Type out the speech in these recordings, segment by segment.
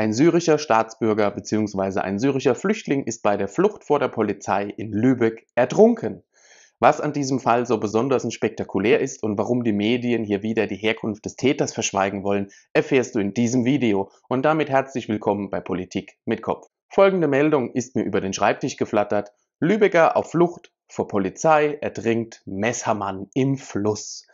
Ein syrischer Staatsbürger bzw. ein syrischer Flüchtling ist bei der Flucht vor der Polizei in Lübeck ertrunken. Was an diesem Fall so besonders und spektakulär ist und warum die Medien hier wieder die Herkunft des Täters verschweigen wollen, erfährst du in diesem Video. Und damit herzlich willkommen bei Politik mit Kopf. Folgende Meldung ist mir über den Schreibtisch geflattert. Lübecker auf Flucht vor Polizei ertrinkt Messermann im Fluss.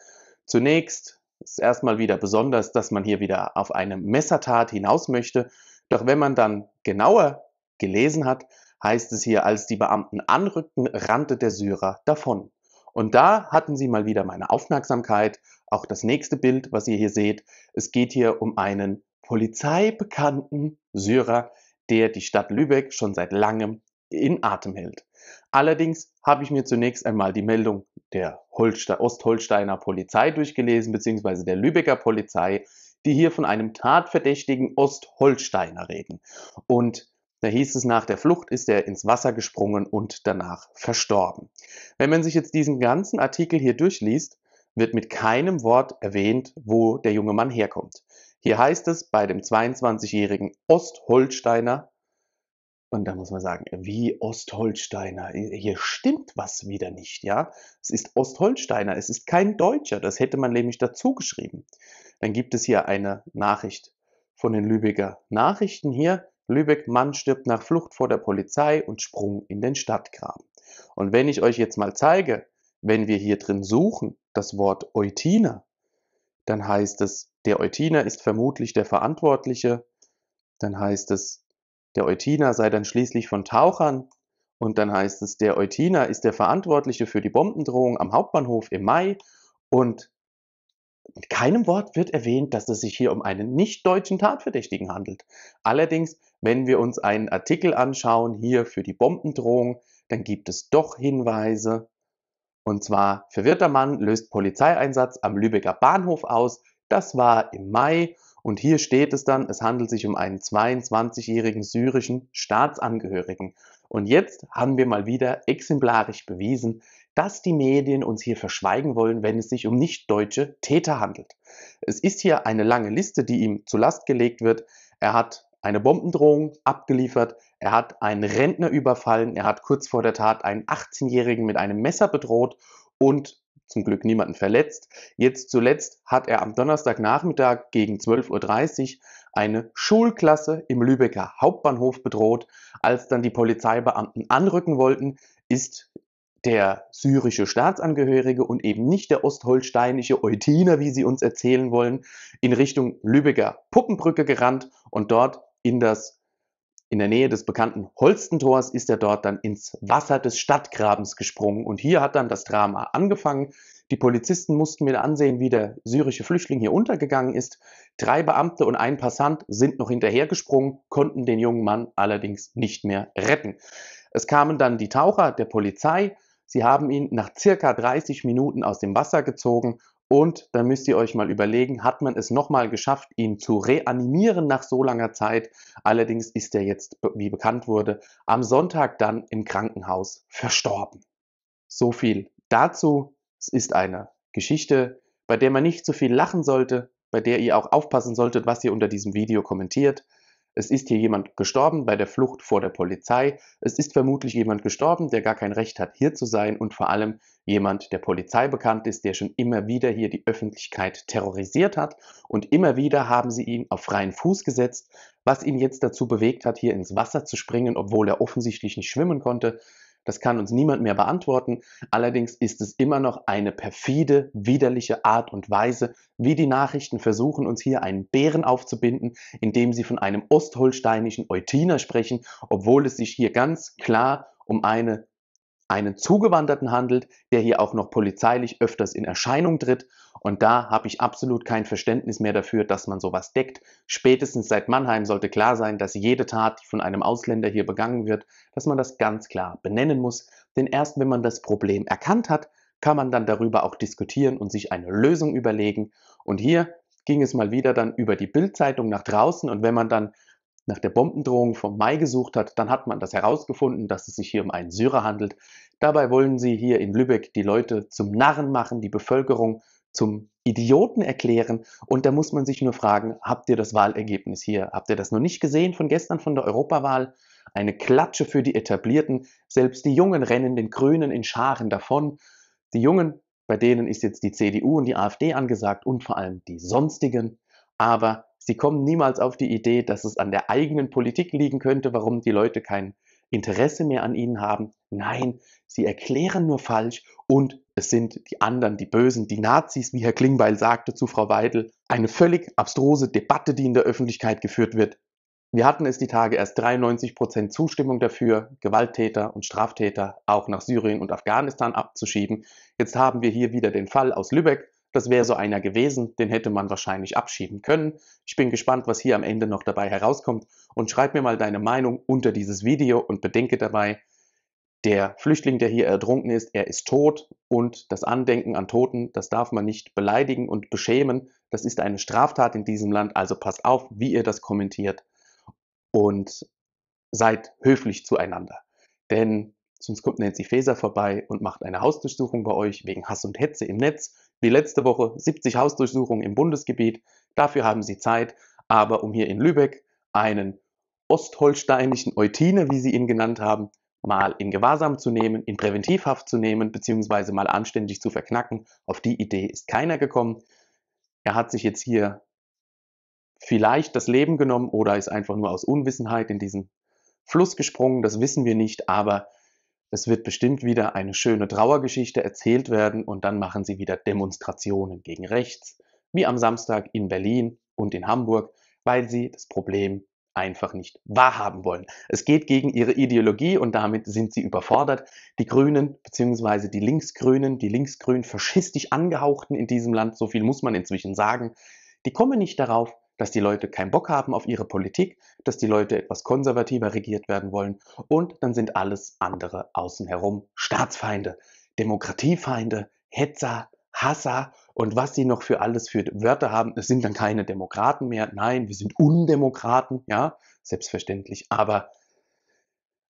Zunächst ist erstmal wieder besonders, dass man hier wieder auf eine Messertat hinaus möchte. Doch wenn man dann genauer gelesen hat, heißt es hier, als die Beamten anrückten, rannte der Syrer davon. Und da hatten sie mal wieder meine Aufmerksamkeit. Auch das nächste Bild, was ihr hier seht, es geht hier um einen polizeibekannten Syrer, der die Stadt Lübeck schon seit langem in Atem hält. Allerdings habe ich mir zunächst einmal die Meldung der Holste Ostholsteiner Polizei durchgelesen, beziehungsweise der Lübecker Polizei, die hier von einem tatverdächtigen Ostholsteiner reden. Und da hieß es, nach der Flucht ist er ins Wasser gesprungen und danach verstorben. Wenn man sich jetzt diesen ganzen Artikel hier durchliest, wird mit keinem Wort erwähnt, wo der junge Mann herkommt. Hier heißt es, bei dem 22-jährigen Ostholsteiner und da muss man sagen, wie Ostholsteiner, hier stimmt was wieder nicht, ja. Es ist Ostholsteiner, es ist kein Deutscher, das hätte man nämlich dazu geschrieben. Dann gibt es hier eine Nachricht von den Lübecker Nachrichten hier. Lübeck, Mann stirbt nach Flucht vor der Polizei und Sprung in den Stadtgraben. Und wenn ich euch jetzt mal zeige, wenn wir hier drin suchen, das Wort Eutiner, dann heißt es, der Eutiner ist vermutlich der Verantwortliche, dann heißt es, der Eutiner sei dann schließlich von Tauchern und dann heißt es, der Eutiner ist der Verantwortliche für die Bombendrohung am Hauptbahnhof im Mai und mit keinem Wort wird erwähnt, dass es sich hier um einen nicht-deutschen Tatverdächtigen handelt. Allerdings, wenn wir uns einen Artikel anschauen hier für die Bombendrohung, dann gibt es doch Hinweise. Und zwar, verwirrter Mann löst Polizeieinsatz am Lübecker Bahnhof aus. Das war im Mai und hier steht es dann, es handelt sich um einen 22-jährigen syrischen Staatsangehörigen. Und jetzt haben wir mal wieder exemplarisch bewiesen, dass die Medien uns hier verschweigen wollen, wenn es sich um nicht-deutsche Täter handelt. Es ist hier eine lange Liste, die ihm zur Last gelegt wird. Er hat eine Bombendrohung abgeliefert, er hat einen Rentner überfallen, er hat kurz vor der Tat einen 18-Jährigen mit einem Messer bedroht und zum Glück niemanden verletzt. Jetzt zuletzt hat er am Donnerstagnachmittag gegen 12.30 Uhr eine Schulklasse im Lübecker Hauptbahnhof bedroht. Als dann die Polizeibeamten anrücken wollten, ist der syrische Staatsangehörige und eben nicht der ostholsteinische Eutiner, wie sie uns erzählen wollen, in Richtung Lübecker Puppenbrücke gerannt und dort in das in der Nähe des bekannten Holstentors ist er dort dann ins Wasser des Stadtgrabens gesprungen und hier hat dann das Drama angefangen. Die Polizisten mussten mir ansehen, wie der syrische Flüchtling hier untergegangen ist. Drei Beamte und ein Passant sind noch hinterhergesprungen, konnten den jungen Mann allerdings nicht mehr retten. Es kamen dann die Taucher der Polizei. Sie haben ihn nach circa 30 Minuten aus dem Wasser gezogen und dann müsst ihr euch mal überlegen, hat man es nochmal geschafft, ihn zu reanimieren nach so langer Zeit. Allerdings ist er jetzt, wie bekannt wurde, am Sonntag dann im Krankenhaus verstorben. So viel dazu. Es ist eine Geschichte, bei der man nicht zu so viel lachen sollte, bei der ihr auch aufpassen solltet, was ihr unter diesem Video kommentiert. Es ist hier jemand gestorben bei der Flucht vor der Polizei. Es ist vermutlich jemand gestorben, der gar kein Recht hat, hier zu sein und vor allem jemand, der Polizei bekannt ist, der schon immer wieder hier die Öffentlichkeit terrorisiert hat. Und immer wieder haben sie ihn auf freien Fuß gesetzt, was ihn jetzt dazu bewegt hat, hier ins Wasser zu springen, obwohl er offensichtlich nicht schwimmen konnte. Das kann uns niemand mehr beantworten. Allerdings ist es immer noch eine perfide, widerliche Art und Weise, wie die Nachrichten versuchen, uns hier einen Bären aufzubinden, indem sie von einem ostholsteinischen Eutiner sprechen, obwohl es sich hier ganz klar um eine einen Zugewanderten handelt, der hier auch noch polizeilich öfters in Erscheinung tritt. Und da habe ich absolut kein Verständnis mehr dafür, dass man sowas deckt. Spätestens seit Mannheim sollte klar sein, dass jede Tat, die von einem Ausländer hier begangen wird, dass man das ganz klar benennen muss. Denn erst wenn man das Problem erkannt hat, kann man dann darüber auch diskutieren und sich eine Lösung überlegen. Und hier ging es mal wieder dann über die Bildzeitung nach draußen und wenn man dann nach der Bombendrohung vom Mai gesucht hat, dann hat man das herausgefunden, dass es sich hier um einen Syrer handelt. Dabei wollen sie hier in Lübeck die Leute zum Narren machen, die Bevölkerung zum Idioten erklären. Und da muss man sich nur fragen, habt ihr das Wahlergebnis hier? Habt ihr das noch nicht gesehen von gestern von der Europawahl? Eine Klatsche für die Etablierten. Selbst die Jungen rennen den Grünen in Scharen davon. Die Jungen, bei denen ist jetzt die CDU und die AfD angesagt und vor allem die sonstigen. Aber Sie kommen niemals auf die Idee, dass es an der eigenen Politik liegen könnte, warum die Leute kein Interesse mehr an ihnen haben. Nein, sie erklären nur falsch und es sind die anderen, die Bösen, die Nazis, wie Herr Klingbeil sagte zu Frau Weidel. Eine völlig abstruse Debatte, die in der Öffentlichkeit geführt wird. Wir hatten es die Tage erst 93% Prozent Zustimmung dafür, Gewalttäter und Straftäter auch nach Syrien und Afghanistan abzuschieben. Jetzt haben wir hier wieder den Fall aus Lübeck, das wäre so einer gewesen, den hätte man wahrscheinlich abschieben können. Ich bin gespannt, was hier am Ende noch dabei herauskommt und schreib mir mal deine Meinung unter dieses Video und bedenke dabei, der Flüchtling, der hier ertrunken ist, er ist tot und das Andenken an Toten, das darf man nicht beleidigen und beschämen. Das ist eine Straftat in diesem Land, also passt auf, wie ihr das kommentiert und seid höflich zueinander. Denn sonst kommt Nancy Faeser vorbei und macht eine Hausdurchsuchung bei euch wegen Hass und Hetze im Netz wie letzte Woche 70 Hausdurchsuchungen im Bundesgebiet. Dafür haben Sie Zeit. Aber um hier in Lübeck einen ostholsteinischen Eutine, wie Sie ihn genannt haben, mal in Gewahrsam zu nehmen, in Präventivhaft zu nehmen, beziehungsweise mal anständig zu verknacken, auf die Idee ist keiner gekommen. Er hat sich jetzt hier vielleicht das Leben genommen oder ist einfach nur aus Unwissenheit in diesen Fluss gesprungen, das wissen wir nicht, aber es wird bestimmt wieder eine schöne Trauergeschichte erzählt werden und dann machen sie wieder Demonstrationen gegen rechts, wie am Samstag in Berlin und in Hamburg, weil sie das Problem einfach nicht wahrhaben wollen. Es geht gegen ihre Ideologie und damit sind sie überfordert. Die Grünen bzw. die Linksgrünen, die linksgrün faschistisch angehauchten in diesem Land, so viel muss man inzwischen sagen, die kommen nicht darauf, dass die Leute keinen Bock haben auf ihre Politik, dass die Leute etwas konservativer regiert werden wollen und dann sind alles andere außen herum Staatsfeinde, Demokratiefeinde, Hetzer, Hasser und was sie noch für alles für Wörter haben, es sind dann keine Demokraten mehr. Nein, wir sind Undemokraten, ja, selbstverständlich. Aber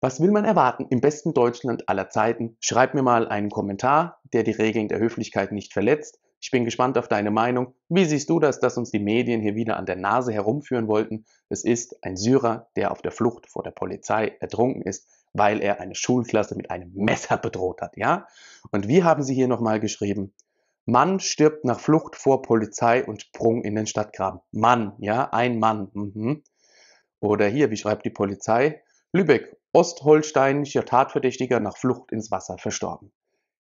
was will man erwarten im besten Deutschland aller Zeiten? Schreibt mir mal einen Kommentar, der die Regeln der Höflichkeit nicht verletzt. Ich bin gespannt auf deine Meinung. Wie siehst du das, dass uns die Medien hier wieder an der Nase herumführen wollten? Es ist ein Syrer, der auf der Flucht vor der Polizei ertrunken ist, weil er eine Schulklasse mit einem Messer bedroht hat, ja? Und wie haben sie hier nochmal geschrieben? Mann stirbt nach Flucht vor Polizei und Sprung in den Stadtgraben. Mann, ja, ein Mann. Mhm. Oder hier, wie schreibt die Polizei? Lübeck, ostholsteinischer Tatverdächtiger nach Flucht ins Wasser verstorben.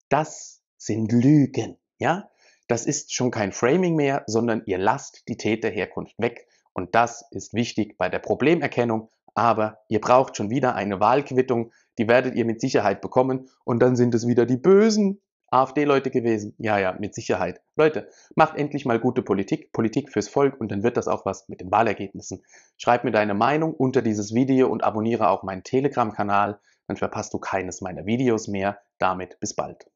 Das sind Lügen, ja? Das ist schon kein Framing mehr, sondern ihr lasst die Täterherkunft weg. Und das ist wichtig bei der Problemerkennung. Aber ihr braucht schon wieder eine Wahlquittung. Die werdet ihr mit Sicherheit bekommen. Und dann sind es wieder die bösen AfD-Leute gewesen. Ja, ja, mit Sicherheit. Leute, macht endlich mal gute Politik, Politik fürs Volk und dann wird das auch was mit den Wahlergebnissen. Schreib mir deine Meinung unter dieses Video und abonniere auch meinen Telegram-Kanal. Dann verpasst du keines meiner Videos mehr. Damit bis bald.